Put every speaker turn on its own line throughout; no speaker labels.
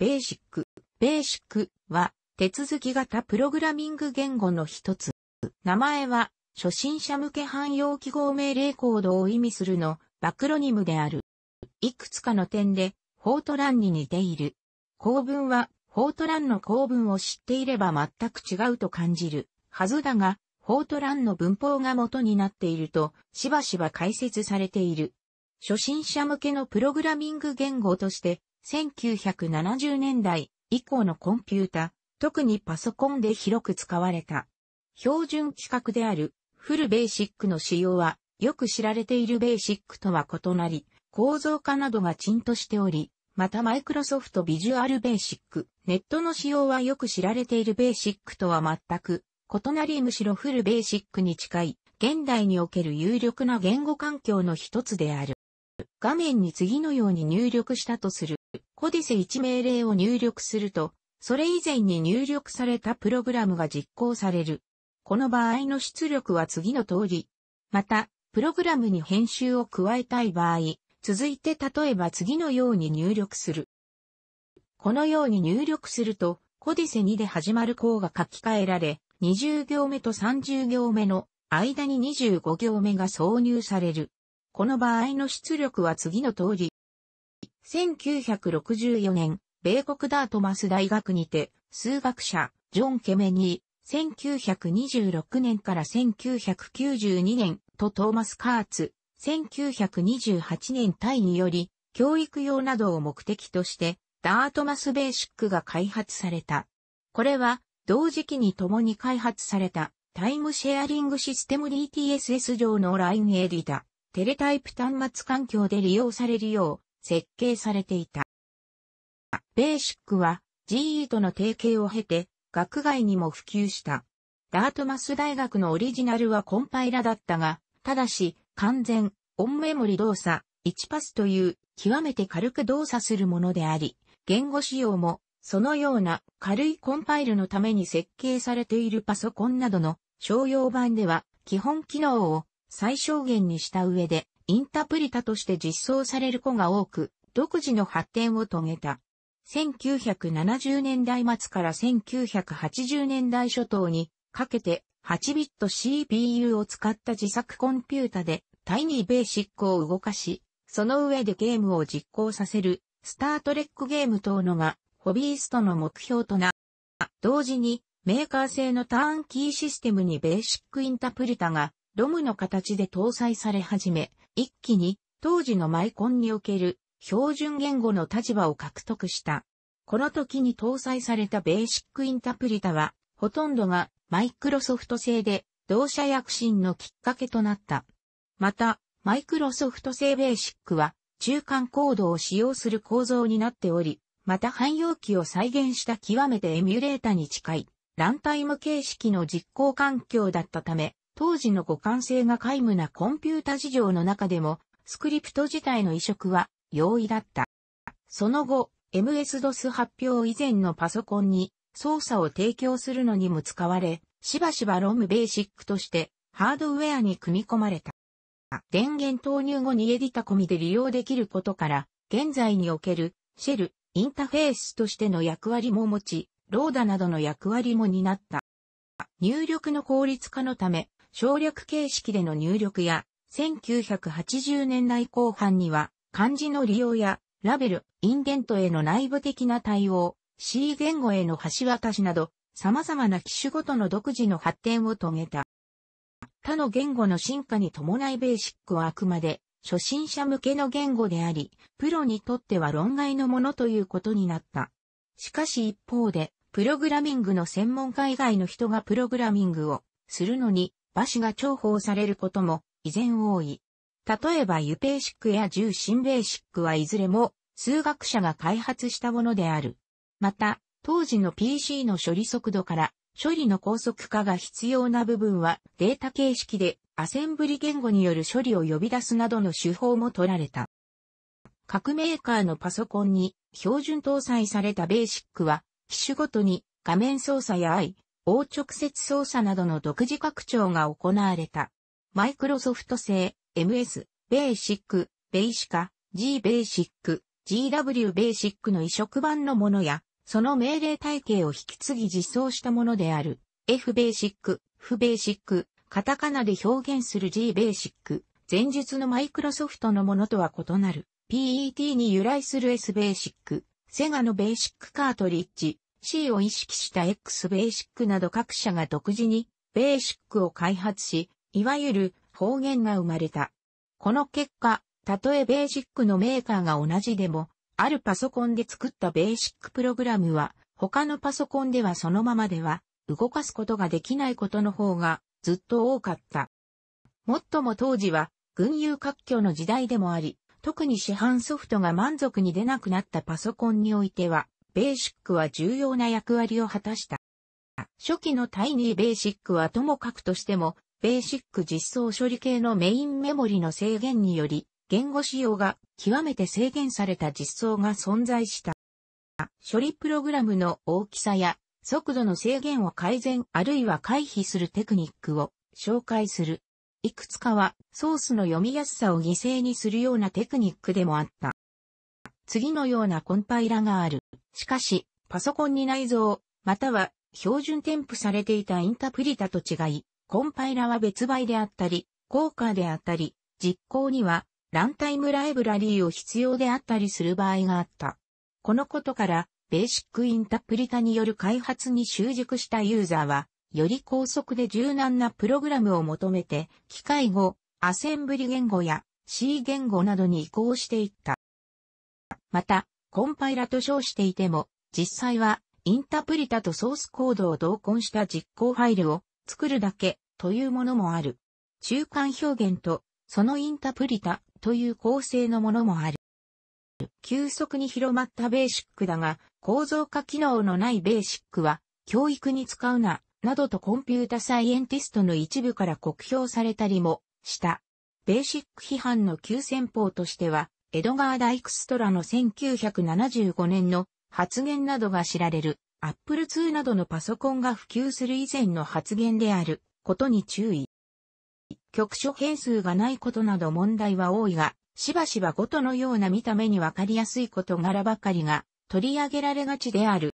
ベーシック。ベーシックは手続き型プログラミング言語の一つ。名前は初心者向け汎用記号命令コードを意味するのバクロニムである。いくつかの点でフォートランに似ている。構文はフォートランの構文を知っていれば全く違うと感じるはずだが、フォートランの文法が元になっているとしばしば解説されている。初心者向けのプログラミング言語として1970年代以降のコンピュータ、特にパソコンで広く使われた。標準規格であるフルベーシックの使用はよく知られているベーシックとは異なり、構造化などがんとしており、またマイクロソフトビジュアルベーシック、ネットの使用はよく知られているベーシックとは全く異なりむしろフルベーシックに近い、現代における有力な言語環境の一つである。画面に次のように入力したとするコディス1命令を入力すると、それ以前に入力されたプログラムが実行される。この場合の出力は次の通り。また、プログラムに編集を加えたい場合、続いて例えば次のように入力する。このように入力すると、コディセ2で始まる項が書き換えられ、20行目と30行目の間に25行目が挿入される。この場合の出力は次の通り。1964年、米国ダートマス大学にて、数学者、ジョン・ケメニー、1926年から1992年とトーマス・カーツ、1928年タイにより、教育用などを目的として、ダートマスベーシックが開発された。これは、同時期に共に開発された、タイムシェアリングシステム DTSS 上のラインエディテレタイプ端末環境で利用されるよう、設計されていた。ベーシックは GE との提携を経て、学外にも普及した。ダートマス大学のオリジナルはコンパイラだったが、ただし、完全、オンメモリ動作、1パスという、極めて軽く動作するものであり、言語仕様も、そのような軽いコンパイルのために設計されているパソコンなどの商用版では、基本機能を最小限にした上で、インタプリタとして実装される子が多く、独自の発展を遂げた。1970年代末から1980年代初頭にかけて8ビット CPU を使った自作コンピュータでタイニーベーシックを動かし、その上でゲームを実行させるスタートレックゲーム等のがホビーストの目標とな。同時にメーカー製のターンキーシステムにベーシックインタプリタがロムの形で搭載され始め、一気に当時のマイコンにおける標準言語の立場を獲得した。この時に搭載されたベーシックインタプリタは、ほとんどがマイクロソフト製で、同社躍進のきっかけとなった。また、マイクロソフト製ベーシックは、中間コードを使用する構造になっており、また汎用機を再現した極めてエミュレータに近い、ランタイム形式の実行環境だったため、当時の互換性が皆無なコンピュータ事情の中でも、スクリプト自体の移植は容易だった。その後、MS-DOS 発表以前のパソコンに操作を提供するのにも使われ、しばしば ROM ベーシックとしてハードウェアに組み込まれた。電源投入後にエディタ込みで利用できることから、現在におけるシェル、インターフェースとしての役割も持ち、ローダなどの役割も担った。入力の効率化のため、省略形式での入力や、1980年代後半には、漢字の利用や、ラベル、インデントへの内部的な対応、C 言語への橋渡しなど、様々な機種ごとの独自の発展を遂げた。他の言語の進化に伴いベーシックはあくまで初心者向けの言語であり、プロにとっては論外のものということになった。しかし一方で、プログラミングの専門家以外の人がプログラミングをするのに馬氏が重宝されることも依然多い。例えばユペーシックや重心ベーシックはいずれも数学者が開発したものである。また、当時の PC の処理速度から処理の高速化が必要な部分はデータ形式でアセンブリ言語による処理を呼び出すなどの手法も取られた。各メーカーのパソコンに標準搭載されたベーシックは機種ごとに画面操作や I、応直接操作などの独自拡張が行われた。マイクロソフト製 MS、ベーシック、ベイシカ、G ベーシック、GW ベーシックの移植版のものや、その命令体系を引き継ぎ実装したものである、F ベーシック、F ベーシック、カタカナで表現する G ベーシック、前述のマイクロソフトのものとは異なる、PET に由来する S ベーシック、セガのベーシックカートリッジ、C を意識した X ベーシックなど各社が独自にベーシックを開発し、いわゆる方言が生まれた。この結果、たとえベーシックのメーカーが同じでも、あるパソコンで作ったベーシックプログラムは、他のパソコンではそのままでは動かすことができないことの方がずっと多かった。もっとも当時は群雄割拠の時代でもあり、特に市販ソフトが満足に出なくなったパソコンにおいては、ベーシックは重要な役割を果たした。初期のタイニーベーシックはともかくとしても、ベーシック実装処理系のメインメモリの制限により、言語使用が極めて制限された実装が存在した。処理プログラムの大きさや速度の制限を改善あるいは回避するテクニックを紹介する。いくつかはソースの読みやすさを犠牲にするようなテクニックでもあった。次のようなコンパイラがある。しかし、パソコンに内蔵、または標準添付されていたインタプリタと違い、コンパイラは別売であったり、効果であったり、実行にはランタイムライブラリーを必要であったりする場合があった。このことから、ベーシックインタプリタによる開発に習熟したユーザーは、より高速で柔軟なプログラムを求めて、機械語、アセンブリ言語や C 言語などに移行していった。また、コンパイラと称していても、実際は、インタプリタとソースコードを同梱した実行ファイルを作るだけというものもある。中間表現と、そのインタプリタという構成のものもある。急速に広まったベーシックだが、構造化機能のないベーシックは、教育に使うな、などとコンピュータサイエンティストの一部から酷評されたりもした。ベーシック批判の急先鋒としては、エドガー・ダイクストラの1975年の発言などが知られる、アップル2などのパソコンが普及する以前の発言であることに注意。局所変数がないことなど問題は多いが、しばしばごとのような見た目にわかりやすい事柄ばかりが取り上げられがちである。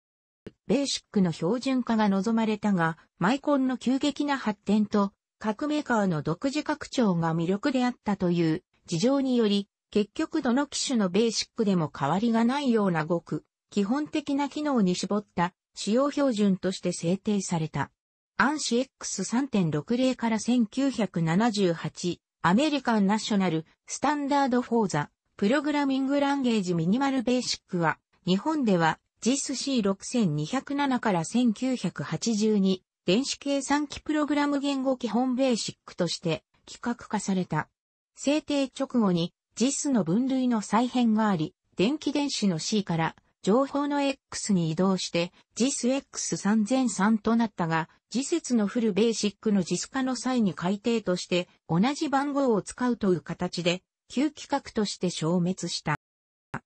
ベーシックの標準化が望まれたが、マイコンの急激な発展と、各メーカーの独自拡張が魅力であったという事情により、結局どの機種のベーシックでも変わりがないようなごく、基本的な機能に絞った使用標準として制定された。アンシ X3.60 から1978、アメリカンナショナル、スタンダードフォーザ、プログラミングランゲージミニマルベーシックは、日本では JISC6207 から1982、電子計算機プログラム言語基本ベーシックとして、企画化された。制定直後に JIS の分類の再編があり、電気電子の C から情報の X に移動して JISX3003 となったが、次節のフルベーシックの JIS 化の際に改定として同じ番号を使うという形で、旧規格として消滅した。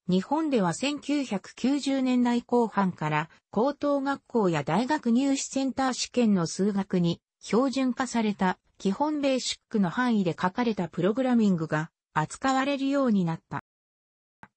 日本では1990年代後半から高等学校や大学入試センター試験の数学に標準化された基本ベーシックの範囲で書かれたプログラミングが扱われるようになった。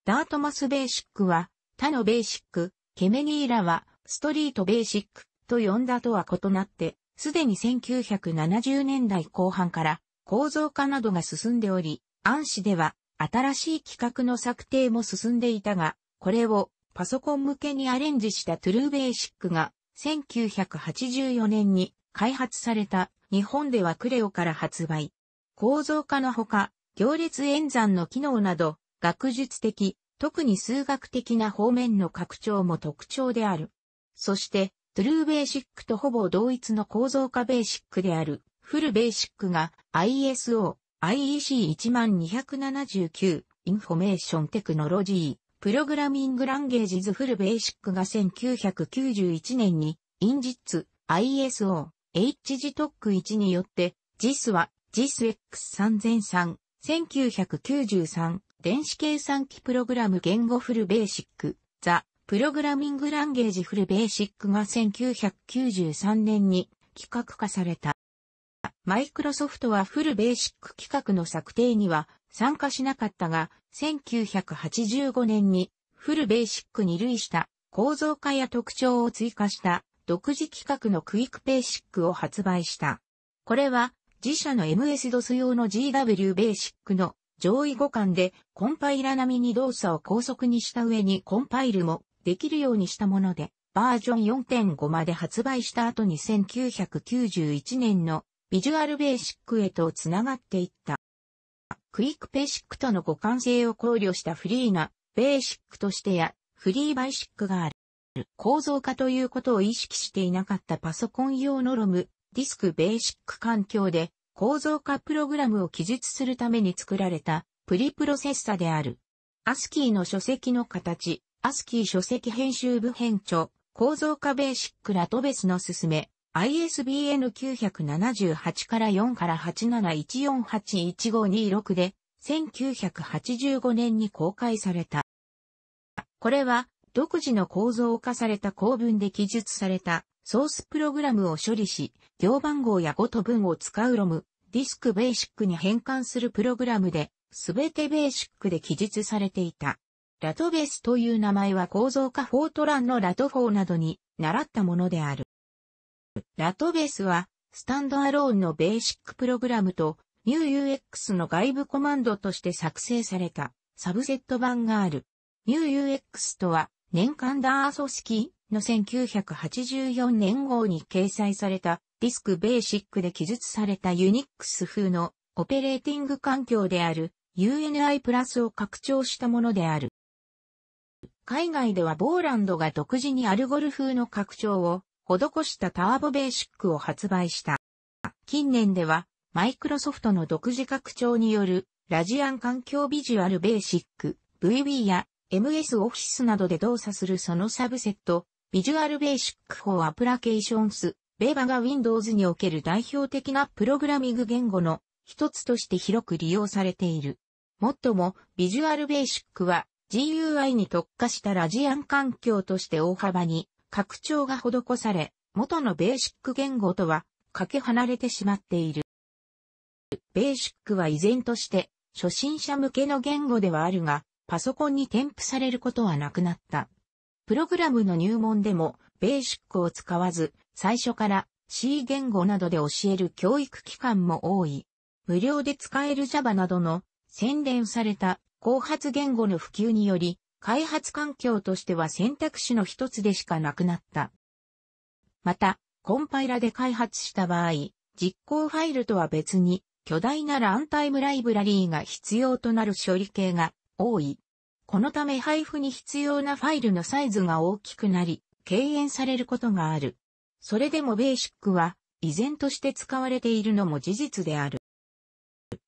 ダートマスベーシックは、他のベーシック、ケメニーラは、ストリートベーシックと呼んだとは異なって、すでに1970年代後半から構造化などが進んでおり、暗視では新しい企画の策定も進んでいたが、これをパソコン向けにアレンジしたトゥルーベーシックが1984年に開発された日本ではクレオから発売。構造化のほか、行列演算の機能など、学術的、特に数学的な方面の拡張も特徴である。そして、トゥルーベーシックとほぼ同一の構造化ベーシックである、フルベーシックが ISO、IEC1279、インフォメーションテクノロジー、プログラミングランゲージズフルベーシックが1991年に、インジッツ、ISO、HGTOC1 によって、JIS は JISX3003、1993電子計算機プログラム言語フルベーシック、ザ・プログラミングランゲージフルベーシックが1993年に企画化された。マイクロソフトはフルベーシック企画の策定には参加しなかったが、1985年にフルベーシックに類した構造化や特徴を追加した独自企画のクイックベーシックを発売した。これは自社の MS-DOS 用の GW ベーシックの上位互換でコンパイラ並みに動作を高速にした上にコンパイルもできるようにしたもので、バージョン4.5まで発売した後に1991年のビジュアルベーシックへとつながっていった。クイックベーシックとの互換性を考慮したフリーなベーシックとしてやフリーバイシックがある。構造化ということを意識していなかったパソコン用のロムディスクベーシック環境で構造化プログラムを記述するために作られたプリプロセッサである。アスキーの書籍の形、アスキー書籍編集部編著、構造化ベーシックラトベスのすめ、ISBN 978から4から871481526で、1985年に公開された。これは、独自の構造化された構文で記述されたソースプログラムを処理し、行番号や語と文を使うロム、ディスクベーシックに変換するプログラムで、すべてベーシックで記述されていた。ラトベースという名前は構造化フォートランのラトフォーなどに習ったものである。ラトベースは、スタンドアローンのベーシックプログラムと、NewUX の外部コマンドとして作成されたサブセット版がある。NewUX とは、年間ダー組織の1984年号に掲載されたディスクベーシックで記述されたユニックス風のオペレーティング環境である UNI プラスを拡張したものである。海外ではボーランドが独自にアルゴル風の拡張を施したターボベーシックを発売した。近年ではマイクロソフトの独自拡張によるラジアン環境ビジュアルベーシック VB や MS オフィスなどで動作するそのサブセットビジュアルベーシック f アプラケーションスベーバが Windows における代表的なプログラミング言語の一つとして広く利用されている。もっとも、ビジュアルベーシックは GUI に特化したラジアン環境として大幅に拡張が施され、元のベーシック言語とはかけ離れてしまっている。ベーシックは依然として初心者向けの言語ではあるが、パソコンに添付されることはなくなった。プログラムの入門でも、ベーシックを使わず、最初から C 言語などで教える教育機関も多い。無料で使える Java などの洗練された後発言語の普及により、開発環境としては選択肢の一つでしかなくなった。また、コンパイラで開発した場合、実行ファイルとは別に巨大なランタイムライブラリーが必要となる処理系が多い。このため配布に必要なファイルのサイズが大きくなり、敬遠されることがある。それでもベーシックは、依然として使われているのも事実である。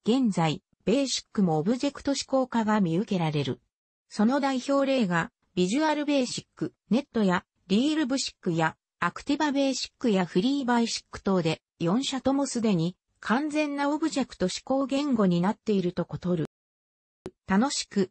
現在、ベーシックもオブジェクト思考化が見受けられる。その代表例が、ビジュアルベーシック、ネットや、リールブシックや、アクティバベーシックやフリーバイシック等で、4社ともすでに、完全なオブジェクト思考言語になっているとことる。楽しく、